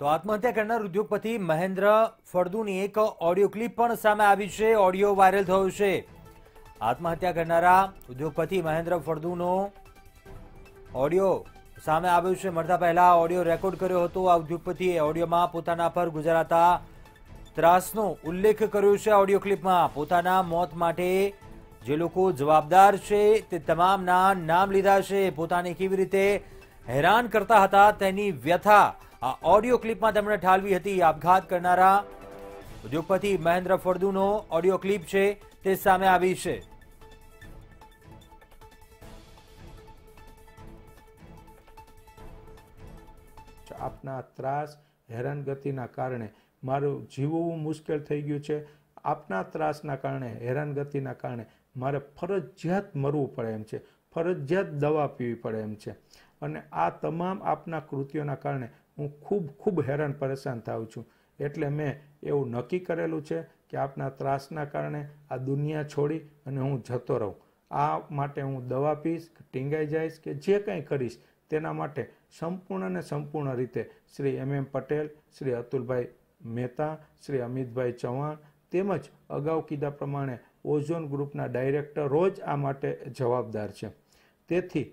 તો આત્મહત્યા કરનાર ઉદ્યોગપતિ મહેન્દ્ર ફળદુની એક ઓડિયો ક્લિપ પણ સામે આવી છે ઓડિયો વાયરલ થયો છે આત્મહત્યા કરનારા ઉદ્યોગપતિ મહેન્દ્ર ફળદુનો ઓડિયો સામે આવ્યો છે મળતા પહેલા ઓડિયો રેકોર્ડ કર્યો હતો આ ઉદ્યોગપતિએ ઓડિયોમાં પોતાના પર ગુજરાતા ત્રાસનો ઉલ્લેખ કર્યો છે ઓડિયો ક્લિપમાં પોતાના મોત માટે જે લોકો જવાબદાર છે તે તમામના નામ લીધા છે પોતાને કેવી રીતે હેરાન કરતા હતા તેની વ્યથા આ ઓડિયો ક્લિપમાં તેમણે ઠાલવી હતી આપઘાત કરનારા ઉદ્યોગપતિ મહેન્દ્ર ફળદુનો ઓડિયો ક્લિપ છે તે સામે આવી છે આપના ત્રાસ હેરાનગતિના કારણે મારું જીવવું મુશ્કેલ થઈ ગયું છે આપના ત્રાસના કારણે હેરાનગતિના કારણે મારે ફરજિયાત મરવું પડે એમ છે ફરજિયાત દવા પીવી પડે એમ છે અને આ તમામ આપના કૃત્યોના કારણે હું ખૂબ ખૂબ હેરાન પરેશાન થાઉં છું એટલે મેં એવું નક્કી કરેલું છે કે આપના ત્રાસના કારણે આ દુનિયા છોડી અને હું જતો રહું આ માટે હું દવા પીશ ટીંગાઈ જઈશ કે જે કંઈ કરીશ તેના માટે સંપૂર્ણ અને સંપૂર્ણ રીતે શ્રી એમ એમ પટેલ શ્રી અતુલભાઈ મહેતા શ્રી અમિતભાઈ ચૌહાણ તેમજ અગાઉ કીધા પ્રમાણે ઓઝોન ગ્રુપના ડાયરેક્ટર રોજ આ માટે જવાબદાર છે તેથી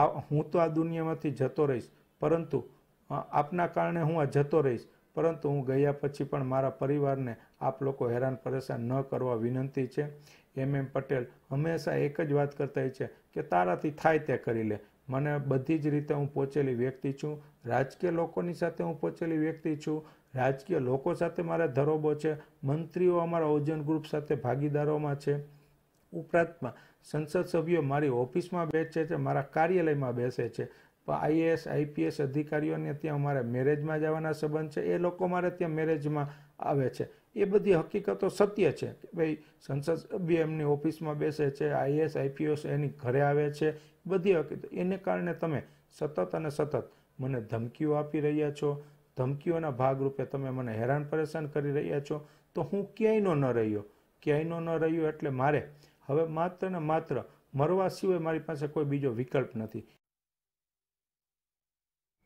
આ હું તો આ દુનિયામાંથી જતો રહીશ પરંતુ આપના કારણે હું આ જતો રહીશ પરંતુ હું ગયા પછી પણ મારા પરિવારને આપ લોકો હેરાન પરેશાન ન કરવા વિનંતી છે એમ એમ પટેલ હંમેશા એક જ વાત કરતા હોય છે કે તારાથી થાય તે કરી લે મને બધી જ રીતે હું પહોંચેલી વ્યક્તિ છું રાજકીય લોકોની સાથે હું પહોંચેલી વ્યક્તિ છું રાજકીય લોકો સાથે મારા ધરોબો છે મંત્રીઓ અમારા ઓજન ગ્રુપ સાથે ભાગીદારોમાં છે ઉપરાંતમાં સંસદ સભ્યો મારી ઓફિસમાં બેસે છે મારા કાર્યાલયમાં બેસે છે આઈએએસ આઈપીએસ અધિકારીઓને ત્યાં અમારે મેરેજમાં જવાના સંબંધ છે એ લોકો મારે ત્યાં મેરેજમાં આવે છે એ બધી હકીકતો સત્ય છે કે ભાઈ સંસદ સભ્ય એમની ઓફિસમાં બેસે છે આઈએએસ આઈપીએસ એની ઘરે આવે છે બધી હકીકત એને કારણે તમે સતત અને સતત મને ધમકીઓ આપી રહ્યા છો ધમકીઓના ભાગરૂપે તમે મને હેરાન પરેશાન કરી રહ્યા છો તો હું ક્યાંયનો ન રહ્યો ક્યાંયનો ન રહ્યો એટલે મારે હવે માત્ર ને માત્ર મરવા સિવાય મારી પાસે કોઈ બીજો વિકલ્પ નથી